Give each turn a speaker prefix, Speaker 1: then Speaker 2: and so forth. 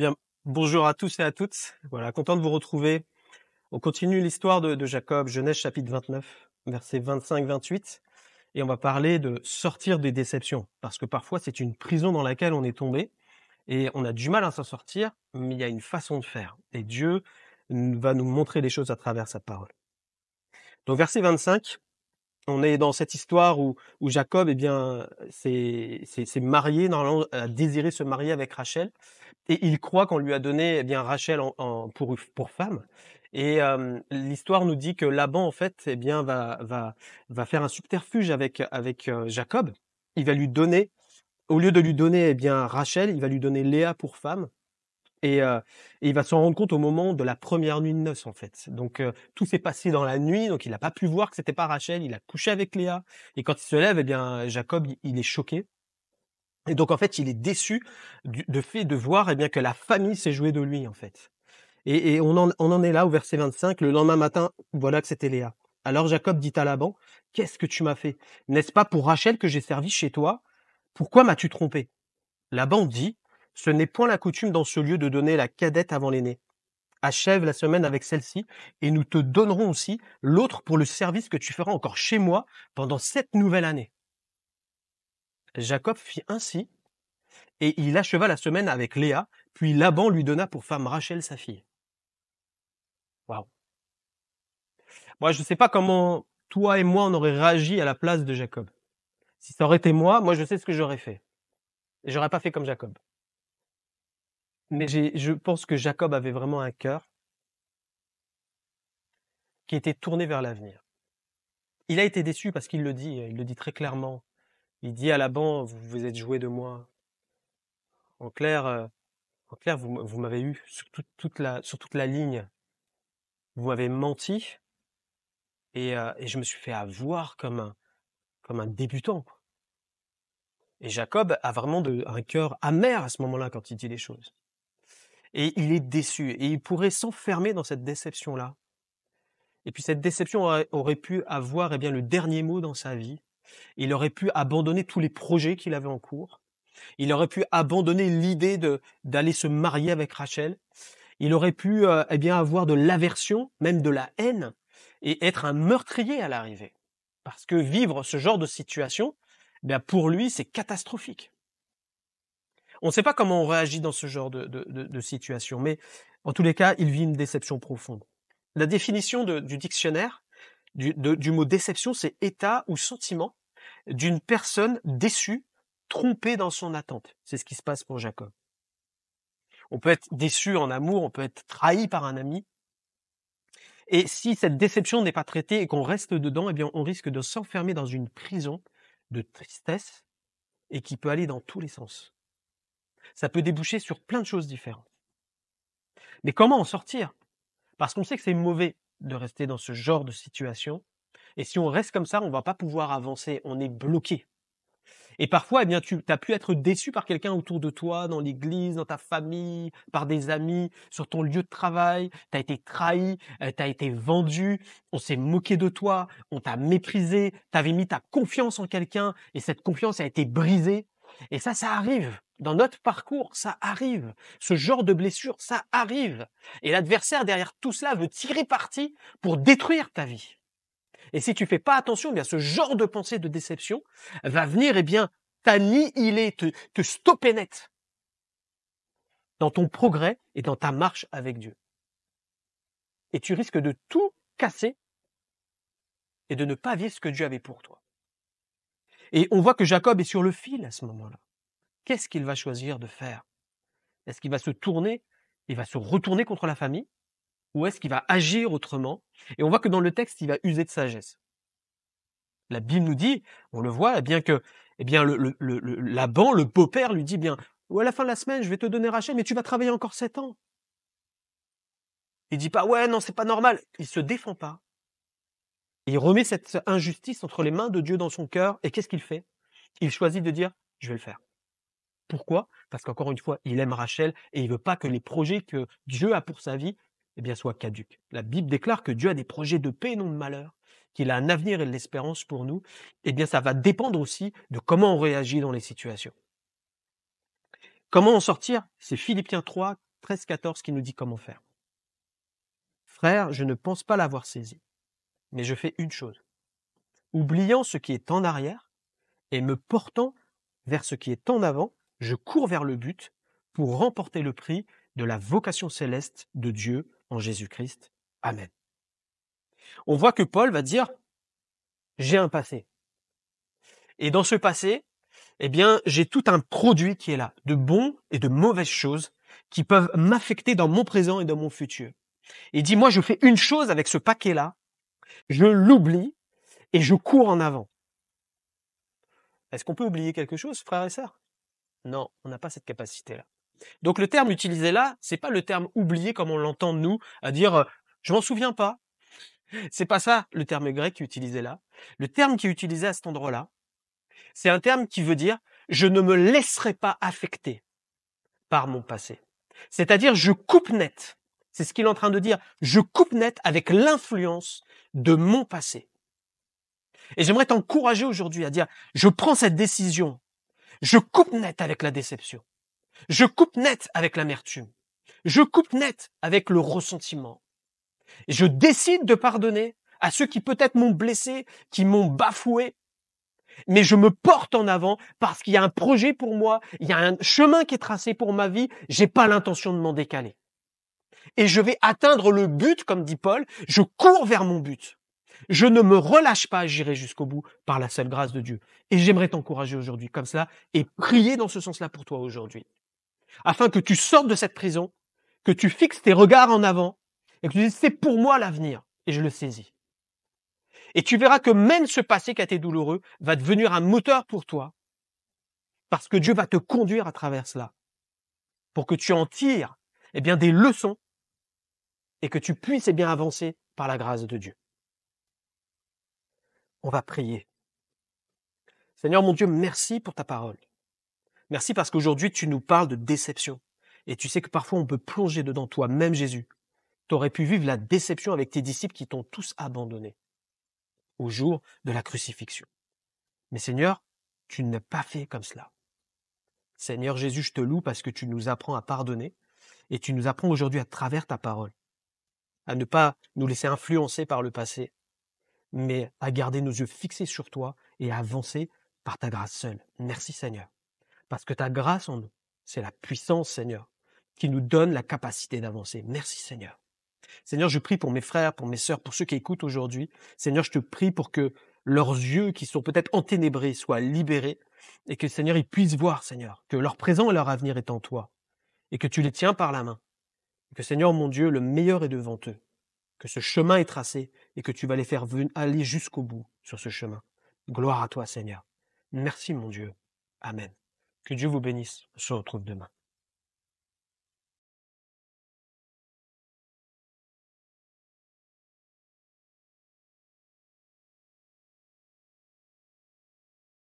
Speaker 1: Bien, bonjour à tous et à toutes. Voilà, content de vous retrouver. On continue l'histoire de, de, Jacob, Genèse chapitre 29, versets 25-28. Et on va parler de sortir des déceptions. Parce que parfois, c'est une prison dans laquelle on est tombé. Et on a du mal à s'en sortir, mais il y a une façon de faire. Et Dieu va nous montrer les choses à travers sa parole. Donc verset 25, on est dans cette histoire où, où Jacob, eh bien, s'est marié, normalement, a désiré se marier avec Rachel. Et il croit qu'on lui a donné, eh bien, Rachel en, pour, pour femme. Et euh, l'histoire nous dit que Laban, en fait, eh bien, va, va, va faire un subterfuge avec, avec euh, Jacob. Il va lui donner, au lieu de lui donner, eh bien, Rachel, il va lui donner Léa pour femme. Et, il va s'en rendre compte au moment de la première nuit de noces, en fait. Donc, tout s'est passé dans la nuit, donc il n'a pas pu voir que c'était pas Rachel, il a couché avec Léa. Et quand il se lève, eh bien, Jacob, il est choqué. Et donc, en fait, il est déçu de fait de voir eh bien, que la famille s'est jouée de lui, en fait. Et, et on, en, on en est là, au verset 25, le lendemain matin, voilà que c'était Léa. Alors Jacob dit à Laban, Qu'est-ce que tu m'as fait N'est-ce pas pour Rachel que j'ai servi chez toi Pourquoi m'as-tu trompé Laban dit, ce n'est point la coutume dans ce lieu de donner la cadette avant l'aîné. Achève la semaine avec celle-ci, et nous te donnerons aussi l'autre pour le service que tu feras encore chez moi pendant cette nouvelle année. Jacob fit ainsi, et il acheva la semaine avec Léa, puis Laban lui donna pour femme Rachel sa fille. Waouh. Moi, je ne sais pas comment toi et moi on aurait réagi à la place de Jacob. Si ça aurait été moi, moi je sais ce que j'aurais fait. j'aurais pas fait comme Jacob. Mais je pense que Jacob avait vraiment un cœur qui était tourné vers l'avenir. Il a été déçu parce qu'il le dit, il le dit très clairement. Il dit à Laban, vous vous êtes joué de moi. En clair, euh, en clair, vous, m'avez eu sur toute, la, sur toute la ligne. Vous m'avez menti euh, et, je me suis fait avoir comme un, comme un débutant. Et Jacob a vraiment de, un cœur amer à ce moment-là quand il dit les choses et il est déçu et il pourrait s'enfermer dans cette déception là. Et puis cette déception aurait, pu avoir eh bien le dernier mot dans sa vie. Il aurait pu abandonner tous les projets qu'il avait en cours. Il aurait pu abandonner l'idée d'aller se marier avec Rachel. Il aurait pu euh, eh bien avoir de l'aversion, même de la haine et être un meurtrier à l'arrivée. Parce que vivre ce genre de situation, eh pour lui, c'est catastrophique. On ne sait pas comment on réagit dans ce genre de, situation, mais en tous les cas, il vit une déception profonde. La définition du dictionnaire du, du mot déception, c'est état ou sentiment d'une personne déçue, trompée dans son attente. C'est ce qui se passe pour Jacob. On peut être déçu en amour, on peut être trahi par un ami. Et si cette déception n'est pas traitée et qu'on reste dedans, eh bien, on risque de s'enfermer dans une prison de tristesse et qui peut aller dans tous les sens ça peut déboucher sur plein de choses différentes. Mais comment en sortir Parce qu'on sait que c'est mauvais de rester dans ce genre de situation. Et si on reste comme ça, on va pas pouvoir avancer, on est bloqué. Et parfois, eh bien, tu as pu être déçu par quelqu'un autour de toi, dans l'église, dans ta famille, par des amis, sur ton lieu de travail. Tu as été trahi, euh, tu as été vendu, on s'est moqué de toi, on t'a méprisé, tu avais mis ta confiance en quelqu'un et cette confiance a été brisée. Et ça, ça arrive. Dans notre parcours, ça arrive. Ce genre de blessure, ça arrive. Et l'adversaire derrière tout cela veut tirer parti pour détruire ta vie. Et si tu fais pas attention, eh bien ce genre de pensée de déception va venir, eh bien, t'annihiler, te, te stopper net dans ton progrès et dans ta marche avec Dieu. Et tu risques de tout casser et de ne pas vivre ce que Dieu avait pour toi. Et on voit que Jacob est sur le fil à ce moment-là qu'est-ce qu'il va choisir de faire Est-ce qu'il va se tourner, il va se retourner contre la famille Ou est-ce qu'il va agir autrement Et on voit que dans le texte, il va user de sagesse. La Bible nous dit, on le voit, eh bien que eh bien Laban, le beau-père, lui dit bien, ou à la fin de la semaine, je vais te donner Rachel, mais tu vas travailler encore sept ans. Il dit pas, ouais, non, c'est pas normal. Il se défend pas. il remet cette injustice entre les mains de Dieu dans son cœur. Et qu'est-ce qu'il fait Il choisit de dire, je vais le faire. Pourquoi Parce qu'encore une fois, il aime Rachel et il veut pas que les projets que Dieu a pour sa vie eh bien, soient caduques. La Bible déclare que Dieu a des projets de paix et non de malheur, qu'il a un avenir et de l'espérance pour nous. Eh bien, ça va dépendre aussi de comment on réagit dans les situations. Comment en sortir C'est Philippiens 3, 13, 14 qui nous dit comment faire. Frère, je ne pense pas l'avoir saisi, mais je fais une chose. Oubliant ce qui est en arrière et me portant vers ce qui est en avant, je cours vers le but pour remporter le prix de la vocation céleste de Dieu en Jésus-Christ. Amen. On voit que Paul va dire, j'ai un passé. Et dans ce passé, eh bien, j'ai tout un produit qui est là, de bons et de mauvaises choses qui peuvent m'affecter dans mon présent et dans mon futur. Et dit, moi, je fais une chose avec ce paquet-là, je l'oublie et je cours en avant. Est-ce qu'on peut oublier quelque chose, frères et sœurs non, on n'a pas cette capacité-là. Donc le terme utilisé là, c'est pas le terme oublié comme on l'entend nous, à dire euh, je m'en souviens pas. C'est pas ça le terme grec qui est utilisé là. Le terme qui est utilisé à cet endroit-là, c'est un terme qui veut dire je ne me laisserai pas affecter par mon passé. C'est-à-dire je coupe net. C'est ce qu'il est en train de dire. Je coupe net avec l'influence de mon passé. Et j'aimerais t'encourager aujourd'hui à dire je prends cette décision je coupe net avec la déception. Je coupe net avec l'amertume. Je coupe net avec le ressentiment. je décide de pardonner à ceux qui peut-être m'ont blessé, qui m'ont bafoué. Mais je me porte en avant parce qu'il y a un projet pour moi, il y a un chemin qui est tracé pour ma vie, j'ai pas l'intention de m'en décaler. Et je vais atteindre le but, comme dit Paul, je cours vers mon but. Je ne me relâche pas, j'irai jusqu'au bout par la seule grâce de Dieu. Et j'aimerais t'encourager aujourd'hui comme cela et prier dans ce sens-là pour toi aujourd'hui. Afin que tu sortes de cette prison, que tu fixes tes regards en avant et que tu dises c'est pour moi l'avenir et je le saisis. Et tu verras que même ce passé qui a été douloureux va devenir un moteur pour toi parce que Dieu va te conduire à travers cela pour que tu en tires eh bien, des leçons et que tu puisses eh bien, avancer par la grâce de Dieu on va prier. Seigneur mon Dieu, merci pour ta parole. Merci parce qu'aujourd'hui tu nous parles de déception. Et tu sais que parfois on peut plonger dedans toi, même Jésus. Tu aurais pu vivre la déception avec tes disciples qui t'ont tous abandonné au jour de la crucifixion. Mais Seigneur, tu n'as pas fait comme cela. Seigneur Jésus, je te loue parce que tu nous apprends à pardonner et tu nous apprends aujourd'hui à travers ta parole à ne pas nous laisser influencer par le passé, mais à garder nos yeux fixés sur toi et à avancer par ta grâce seule. Merci Seigneur. Parce que ta grâce en nous, c'est la puissance Seigneur qui nous donne la capacité d'avancer. Merci Seigneur. Seigneur, je prie pour mes frères, pour mes sœurs, pour ceux qui écoutent aujourd'hui. Seigneur, je te prie pour que leurs yeux qui sont peut-être enténébrés soient libérés et que Seigneur, ils puissent voir, Seigneur, que leur présent et leur avenir est en toi et que tu les tiens par la main. que Seigneur, mon Dieu, le meilleur est devant eux que ce chemin est tracé et que tu vas les faire aller jusqu'au bout sur ce chemin. Gloire à toi, Seigneur. Merci, mon Dieu. Amen. Que Dieu vous bénisse. On se retrouve demain.